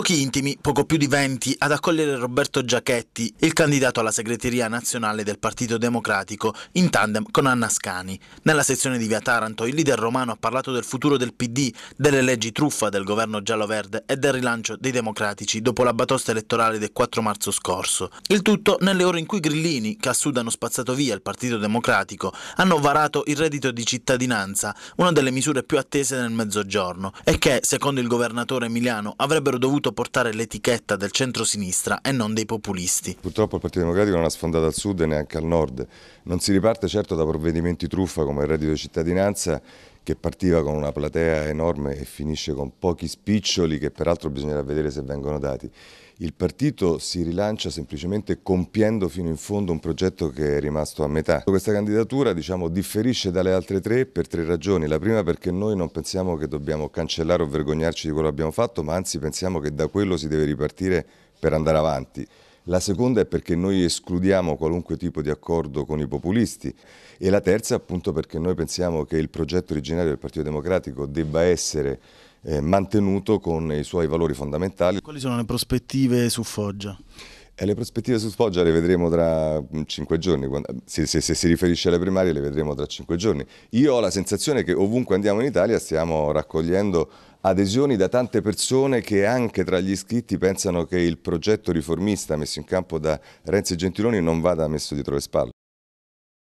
Pochi intimi, poco più di 20, ad accogliere Roberto Giachetti, il candidato alla segreteria nazionale del Partito Democratico, in tandem con Anna Scani. Nella sezione di Via Taranto, il leader romano ha parlato del futuro del PD, delle leggi truffa del governo giallo-verde e del rilancio dei democratici dopo la batosta elettorale del 4 marzo scorso. Il tutto nelle ore in cui Grillini, che a sud hanno spazzato via il Partito Democratico, hanno varato il reddito di cittadinanza, una delle misure più attese nel mezzogiorno, e che, secondo il governatore Emiliano, avrebbero dovuto voluto portare l'etichetta del centro-sinistra e non dei populisti. Purtroppo il Partito Democratico non ha sfondato al sud e neanche al nord. Non si riparte certo da provvedimenti truffa come il reddito di cittadinanza che partiva con una platea enorme e finisce con pochi spiccioli che peraltro bisognerà vedere se vengono dati. Il partito si rilancia semplicemente compiendo fino in fondo un progetto che è rimasto a metà. Questa candidatura diciamo, differisce dalle altre tre per tre ragioni. La prima perché noi non pensiamo che dobbiamo cancellare o vergognarci di quello che abbiamo fatto, ma anzi pensiamo che da quello si deve ripartire per andare avanti la seconda è perché noi escludiamo qualunque tipo di accordo con i populisti e la terza appunto perché noi pensiamo che il progetto originario del Partito Democratico debba essere eh, mantenuto con i suoi valori fondamentali. Quali sono le prospettive su Foggia? E eh, le prospettive su Foggia le vedremo tra mm, cinque giorni, se, se, se, si riferisce alle primarie le vedremo tra cinque giorni. Io ho la sensazione che ovunque andiamo in Italia stiamo raccogliendo Adesioni da tante persone che anche tra gli iscritti pensano che il progetto riformista messo in campo da Renzi e Gentiloni non vada messo dietro le spalle.